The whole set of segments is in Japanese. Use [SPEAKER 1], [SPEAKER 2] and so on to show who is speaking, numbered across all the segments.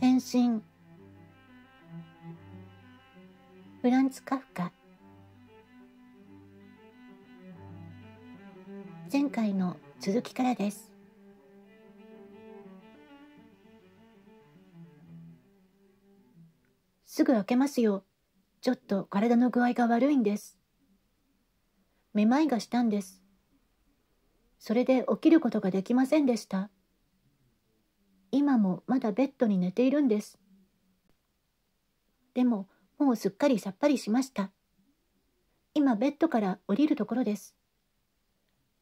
[SPEAKER 1] 変身フランツ・カフカ前回の続きからですすぐ開けますよちょっと体の具合が悪いんですめまいがしたんですそれで起きることができませんでした今もまだベッドに寝ているんです。でも、もうすっかりさっぱりしました。今、ベッドから降りるところです。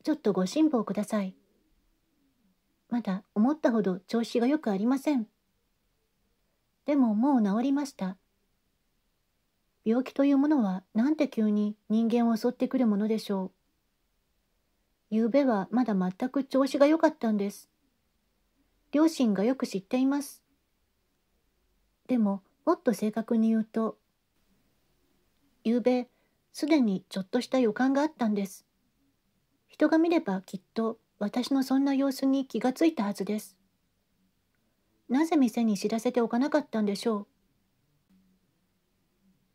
[SPEAKER 1] ちょっとご辛抱ください。まだ思ったほど調子がよくありません。でももう治りました。病気というものはなんて急に人間を襲ってくるものでしょう。昨夜はまだ全く調子が良かったんです。両親がよく知っています。でも、もっと正確に言うと、夕べ、すでにちょっとした予感があったんです。人が見ればきっと私のそんな様子に気がついたはずです。なぜ店に知らせておかなかったんでしょう。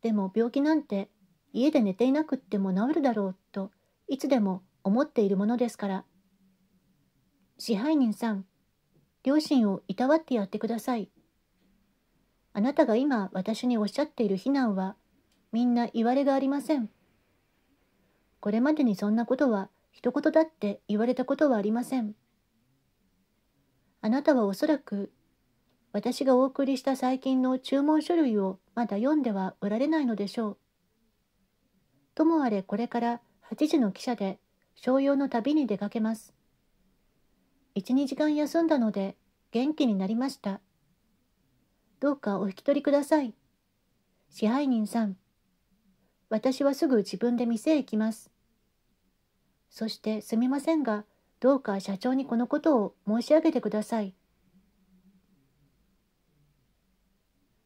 [SPEAKER 1] でも病気なんて家で寝ていなくっても治るだろうといつでも思っているものですから。支配人さん、両親をいたわってやってください。あなたが今私におっしゃっている非難は、みんな言われがありません。これまでにそんなことは一言だって言われたことはありません。あなたはおそらく、私がお送りした最近の注文書類をまだ読んではおられないのでしょう。ともあれこれから8時の汽車で商用の旅に出かけます。12時間休んだので元気になりましたどうかお引き取りください支配人さん私はすぐ自分で店へ行きますそしてすみませんがどうか社長にこのことを申し上げてください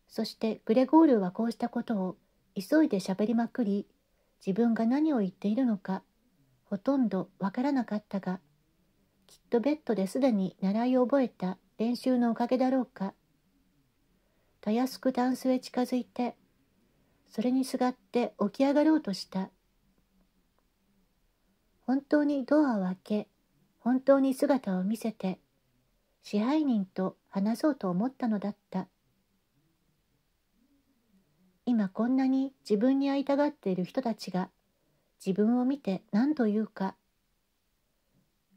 [SPEAKER 1] そしてグレゴールはこうしたことを急いでしゃべりまくり自分が何を言っているのかほとんどわからなかったがきっとベッドですでに習い覚えた練習のおかげだろうか。たやすくタンスへ近づいて、それにすがって起き上がろうとした。本当にドアを開け、本当に姿を見せて、支配人と話そうと思ったのだった。今こんなに自分に会いたがっている人たちが自分を見て何と言うか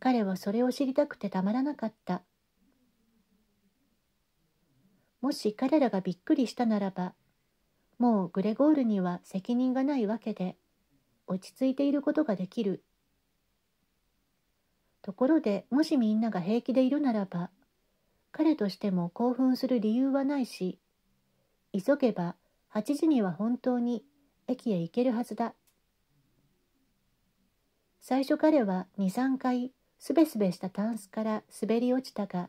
[SPEAKER 1] 彼はそれを知りたくてたまらなかったもし彼らがびっくりしたならばもうグレゴールには責任がないわけで落ち着いていることができるところでもしみんなが平気でいるならば彼としても興奮する理由はないし急げば8時には本当に駅へ行けるはずだ最初彼は23回すべすべしたタンスから滑り落ちたが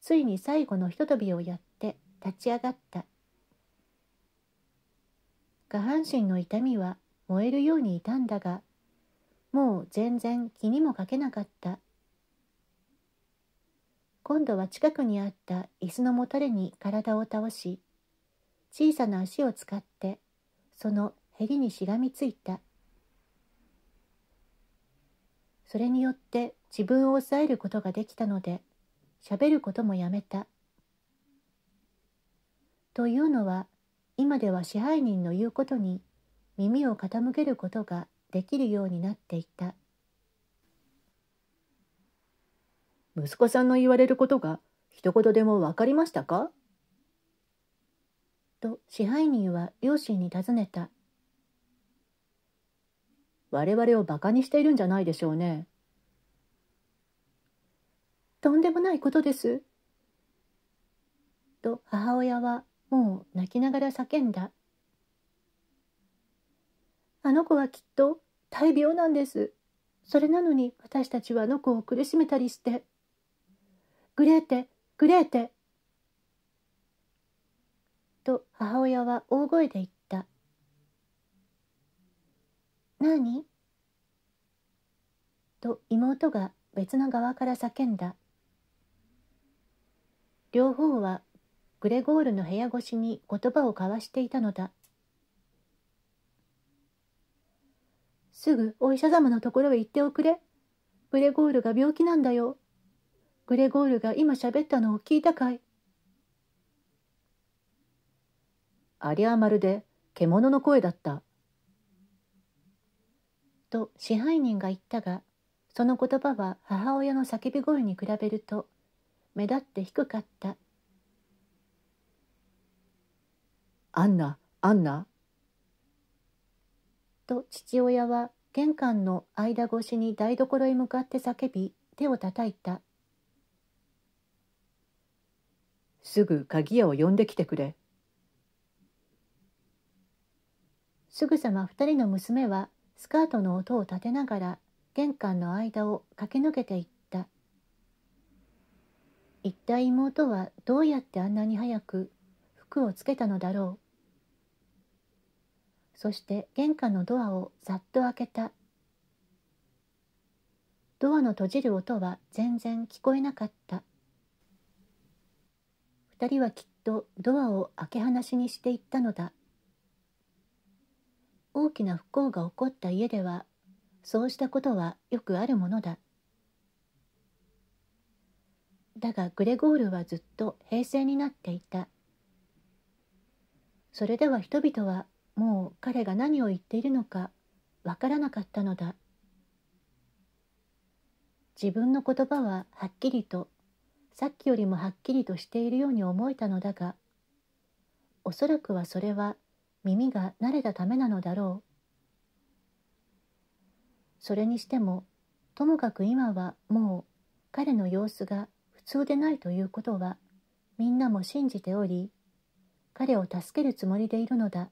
[SPEAKER 1] ついに最後のひととびをやって立ち上がった下半身の痛みは燃えるように痛んだがもう全然気にもかけなかった今度は近くにあった椅子のもたれに体を倒し小さな足を使ってそのへりにしがみついたそれによって自分を抑えることができたので、喋ることもやめた。というのは、今では支配人の言うことに耳を傾けることができるようになっていた。息子さんの言われることが一言でも分かりましたかと支配人は両親に尋ねた。我々を馬鹿にしているんじゃないでしょうね。とんでもないことです。と母親はもう泣きながら叫んだ。あの子はきっと大病なんです。それなのに私たちはあの子を苦しめたりして。グレーテ、グレーテ。と母親は大声で言った。何と妹が別の側から叫んだ。両方はグレゴールの部屋越しに言葉を交わしていたのだ。すぐお医者様のところへ行っておくれ。グレゴールが病気なんだよ。グレゴールが今喋ったのを聞いたかいありゃまるで獣の声だった。と支配人が言ったが、その言葉は母親の叫び声に比べると目立って低かった「アンナアンナ」と父親は玄関の間越しに台所へ向かって叫び手をたたいた「すぐ鍵屋を呼んできてくれ」すぐさま二人の娘はスカートの音を立てながら玄関の間を駆け抜けていった。一体妹はどうやってあんなに早く服をつけたのだろうそして玄関のドアをざっと開けたドアの閉じる音は全然聞こえなかった2人はきっとドアを開け放しにしていったのだ大きな不幸が起こった家ではそうしたことはよくあるものだだがグレゴールはずっと平静になっていたそれでは人々はもう彼が何を言っているのかわからなかったのだ自分の言葉ははっきりとさっきよりもはっきりとしているように思えたのだがおそらくはそれは耳が慣れたためなのだろうそれにしてもともかく今はもう彼の様子が普通でないということはみんなも信じており彼を助けるつもりでいるのだ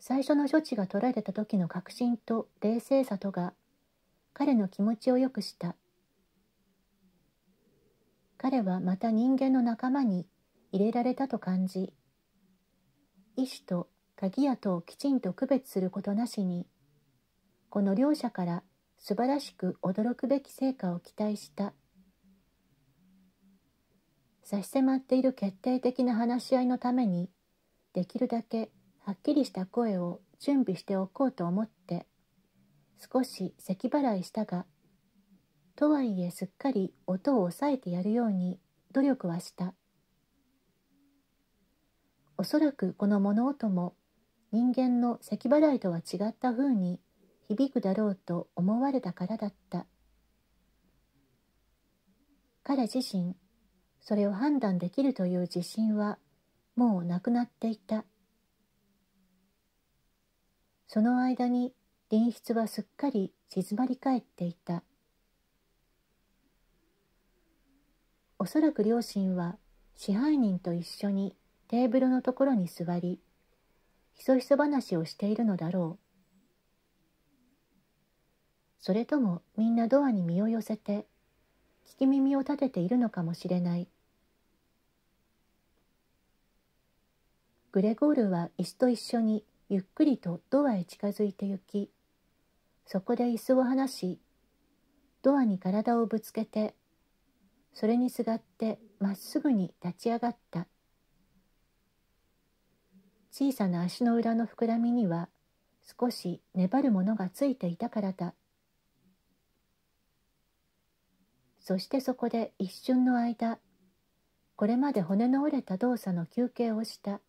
[SPEAKER 1] 最初の処置が取られた時の確信と冷静さとが彼の気持ちをよくした彼はまた人間の仲間に入れられたと感じ医師と鍵屋とをきちんと区別することなしにこの両者から素晴らしく驚くべき成果を期待した差し迫っている決定的な話し合いのためにできるだけはっきりした声を準備しておこうと思って少し咳払いしたがとはいえすっかり音を抑えてやるように努力はしたおそらくこの物音も人間の咳払いとは違ったふうに響くだろうと思われたからだった彼自身それを判断できるという自信はもうなくなっていたその間に隣室はすっかり静まり返っていたおそらく両親は支配人と一緒にテーブルのところに座りひそひそ話をしているのだろうそれともみんなドアに身を寄せて聞き耳を立てているのかもしれないグレゴールは椅子と一緒にゆっくりとドアへ近づいて行きそこで椅子を離しドアに体をぶつけてそれにすがってまっすぐに立ち上がった小さな足の裏の膨らみには少し粘るものがついていたからだそしてそこで一瞬の間これまで骨の折れた動作の休憩をした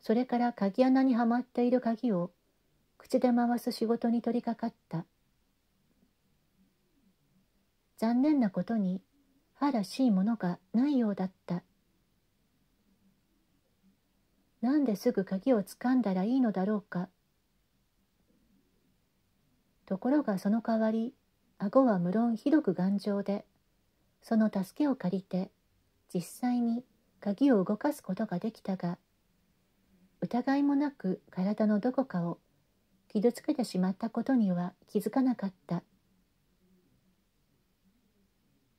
[SPEAKER 1] それから鍵穴にはまっている鍵を口で回す仕事に取り掛かった残念なことに歯らしいものがないようだったなんですぐ鍵をつかんだらいいのだろうかところがその代わり顎は無論ひどく頑丈でその助けを借りて実際に鍵を動かすことができたが疑いもなく体のどこかを傷つけてしまったことには気づかなかった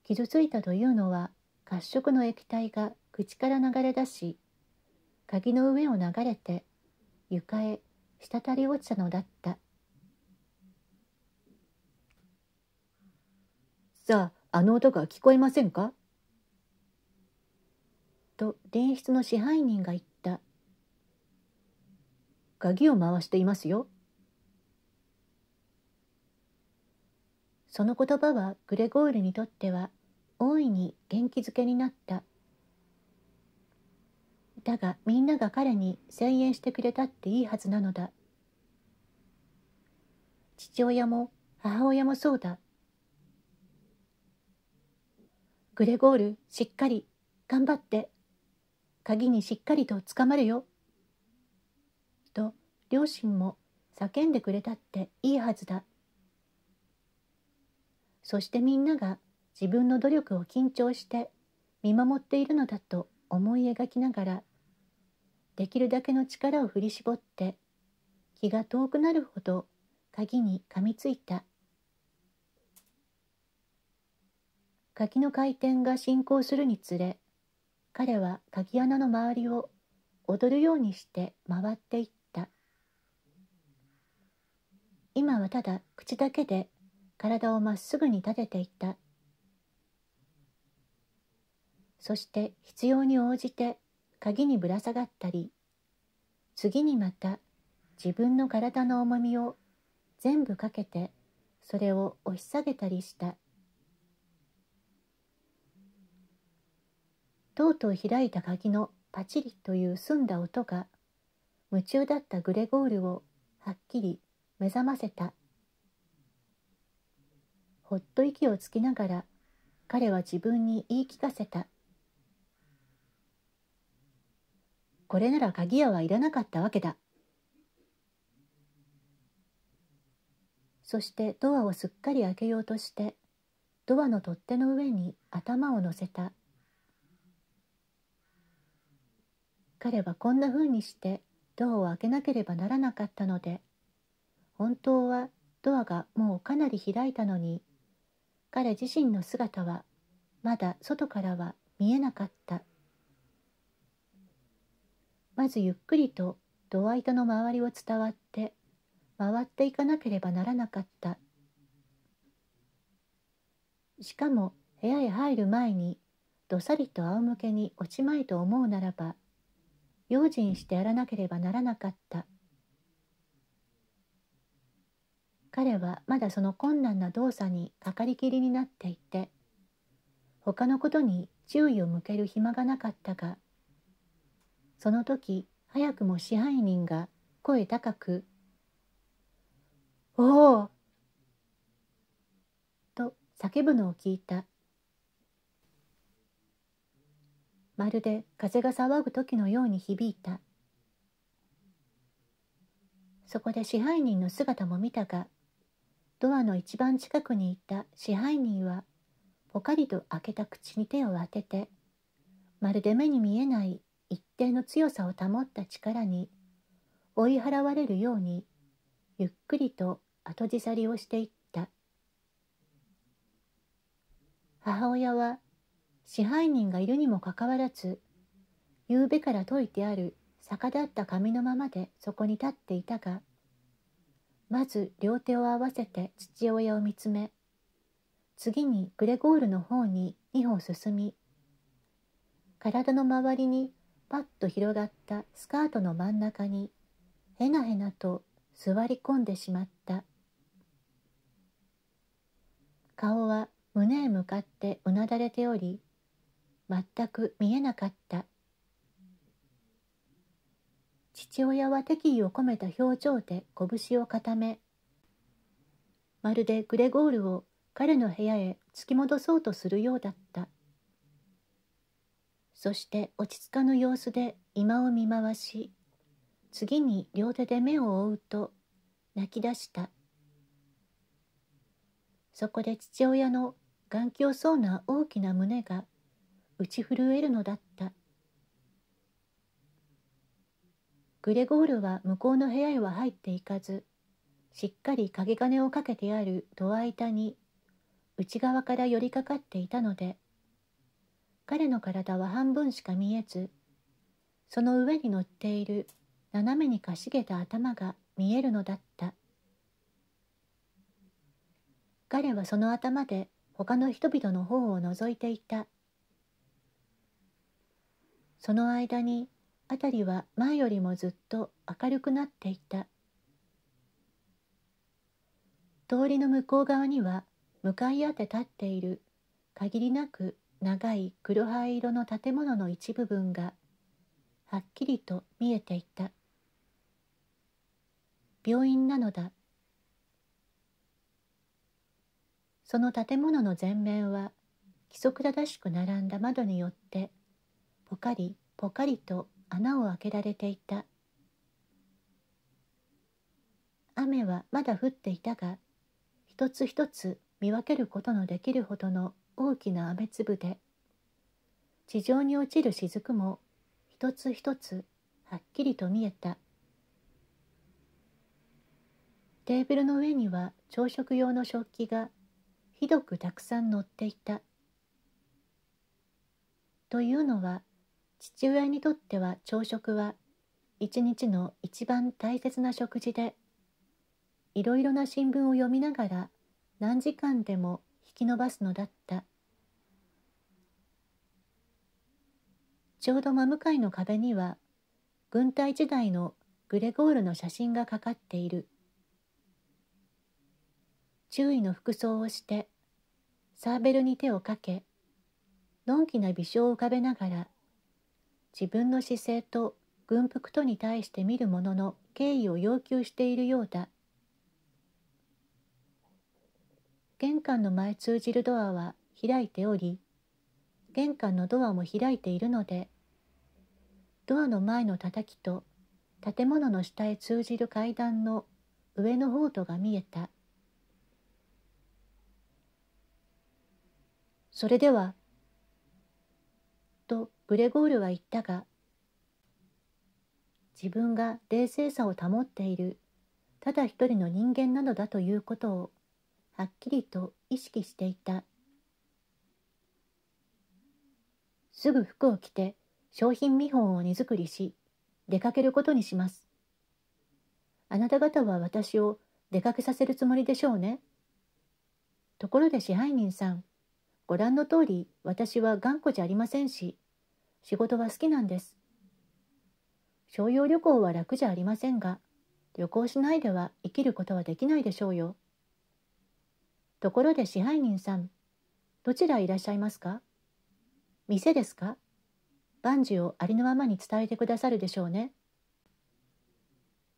[SPEAKER 1] 傷ついたというのは褐色の液体が口から流れ出し鍵の上を流れて床へ滴り落ちたのだったさあ、あの音が聞こえませんかと、伝室の支配人が言った。鍵を回していますよ。その言葉はグレゴールにとっては大いに元気づけになった。だがみんなが彼に声援してくれたっていいはずなのだ。父親も母親もそうだ。グレゴール、しっかり、頑張って、鍵にしっかりとつかまるよ。と、両親も叫んでくれたっていいはずだ。そしてみんなが自分の努力を緊張して見守っているのだと思い描きながら、できるだけの力を振り絞って、気が遠くなるほど鍵に噛みついた。柿の回転が進行するにつれ彼は柿穴の周りを踊るようにして回っていった今はただ口だけで体をまっすぐに立てていたそして必要に応じて鍵にぶら下がったり次にまた自分の体の重みを全部かけてそれを押し下げたりしたとうとう開いた鍵のパチリという澄んだ音が夢中だったグレゴールをはっきり目覚ませたほっと息をつきながら彼は自分に言い聞かせたこれなら鍵屋はいらなかったわけだそしてドアをすっかり開けようとしてドアの取っ手の上に頭を乗せた彼はこんな風にしてドアを開けなければならなかったので本当はドアがもうかなり開いたのに彼自身の姿はまだ外からは見えなかったまずゆっくりとドア板の周りを伝わって回っていかなければならなかったしかも部屋へ入る前にどさりと仰向けに落ちまいと思うならば用心してやらなければならなかった彼はまだその困難な動作にかかりきりになっていて他のことに注意を向ける暇がなかったがその時早くも支配人が声高く「おお!」と叫ぶのを聞いたまるで風が騒ぐ時のように響いたそこで支配人の姿も見たがドアの一番近くにいた支配人はぽかりと開けた口に手を当ててまるで目に見えない一定の強さを保った力に追い払われるようにゆっくりと後ずさりをしていった母親は支配人がいるにもかかわらず夕べから解いてある逆立った紙のままでそこに立っていたがまず両手を合わせて父親を見つめ次にグレゴールの方に2歩進み体の周りにパッと広がったスカートの真ん中にへなへなと座り込んでしまった顔は胸へ向かってうなだれており全く見えなかった父親は敵意を込めた表情で拳を固めまるでグレゴールを彼の部屋へ突き戻そうとするようだったそして落ち着かぬ様子で居間を見回し次に両手で目を覆うと泣き出したそこで父親の眼鏡そうな大きな胸が打ち震えるのだったグレゴールは向こうの部屋へは入っていかずしっかり鍵金をかけてあるドア板に内側から寄りかかっていたので彼の体は半分しか見えずその上に乗っている斜めにかしげた頭が見えるのだった彼はその頭で他の人々の方を覗いていたその間に辺りは前よりもずっと明るくなっていた通りの向こう側には向かい合って立っている限りなく長い黒灰色の建物の一部分がはっきりと見えていた病院なのだその建物の前面は規則正しく並んだ窓によってぽかりぽかりと穴を開けられていた雨はまだ降っていたが一つ一つ見分けることのできるほどの大きな雨粒で地上に落ちる雫も一つ一つはっきりと見えたテーブルの上には朝食用の食器がひどくたくさん乗っていたというのは父親にとっては朝食は一日の一番大切な食事でいろいろな新聞を読みながら何時間でも引き延ばすのだったちょうど真向かいの壁には軍隊時代のグレゴールの写真がかかっている注意の服装をしてサーベルに手をかけのんきな微笑を浮かべながら自分の姿勢と軍服とに対して見るものの敬意を要求しているようだ玄関の前通じるドアは開いており玄関のドアも開いているのでドアの前のたたきと建物の下へ通じる階段の上の方とが見えたそれではグレゴールは言ったが自分が冷静さを保っているただ一人の人間なのだということをはっきりと意識していたすぐ服を着て商品見本を荷造りし出かけることにしますあなた方は私を出かけさせるつもりでしょうねところで支配人さんご覧の通り私は頑固じゃありませんし仕事は好きなんです。商用旅行は楽じゃありませんが、旅行しないでは生きることはできないでしょうよ。ところで支配人さん、どちらいらっしゃいますか店ですか万事をありのままに伝えてくださるでしょうね。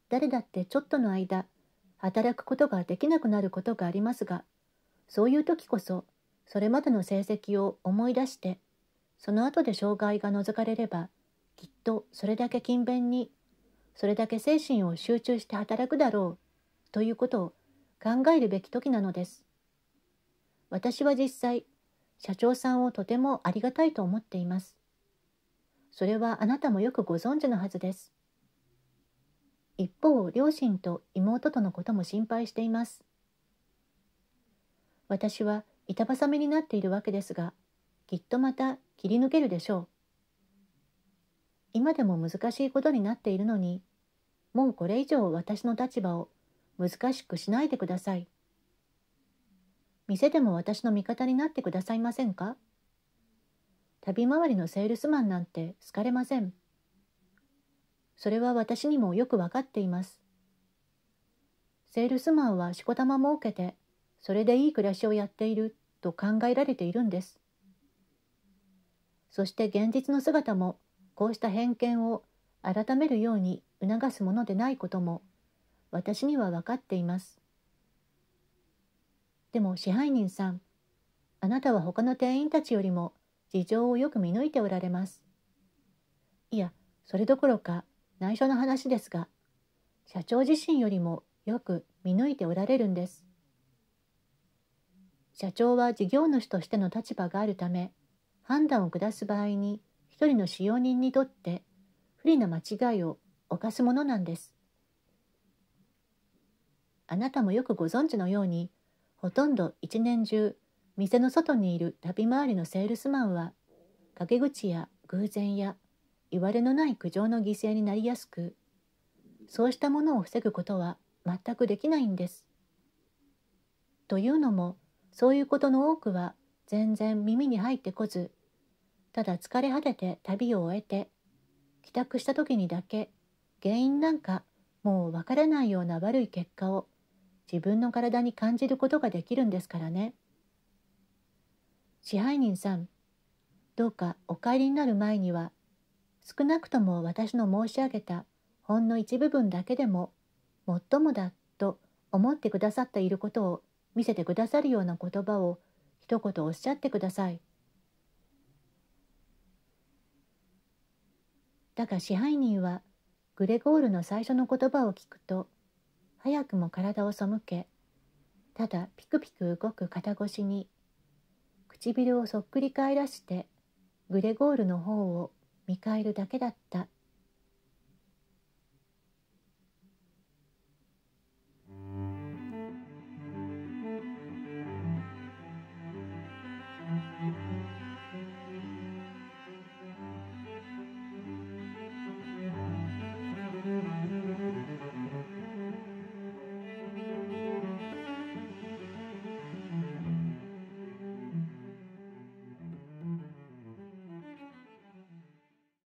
[SPEAKER 1] 誰だってちょっとの間、働くことができなくなることがありますが、そういう時こそ、それまでの成績を思い出してその後で障害が除かれればきっとそれだけ勤勉にそれだけ精神を集中して働くだろうということを考えるべき時なのです。私は実際社長さんをとてもありがたいと思っています。それはあなたもよくご存知のはずです。一方両親と妹とのことも心配しています。私は板挟みになっているわけですがきっとまた切り抜けるでしょう。今でも難しいことになっているのに、もうこれ以上私の立場を難しくしないでください。店でも私の味方になってくださいませんか旅回りのセールスマンなんて好かれません。それは私にもよくわかっています。セールスマンはしこたま儲けて、それでいい暮らしをやっていると考えられているんです。そして現実の姿もこうした偏見を改めるように促すものでないことも私には分かっていますでも支配人さんあなたは他の店員たちよりも事情をよく見抜いておられますいやそれどころか内緒の話ですが社長自身よりもよく見抜いておられるんです社長は事業主としての立場があるため判断を下す場合に一人の使用人にとって不利な間違いを犯すものなんです。あなたもよくご存知のようにほとんど一年中店の外にいる旅回りのセールスマンは陰口や偶然やいわれのない苦情の犠牲になりやすくそうしたものを防ぐことは全くできないんです。というのもそういうことの多くは全然耳に入ってこずただ疲れ果てて旅を終えて帰宅した時にだけ原因なんかもうわからないような悪い結果を自分の体に感じることができるんですからね。支配人さん、どうかお帰りになる前には、少なくとも私の申し上げたほんの一部分だけでも、もっともだと思ってくださっていることを見せてくださるような言葉を一言おっしゃってください。だが支配人はグレゴールの最初の言葉を聞くと早くも体を背けただピクピク動く肩越しに唇をそっくり返らしてグレゴールの方を見返るだけだった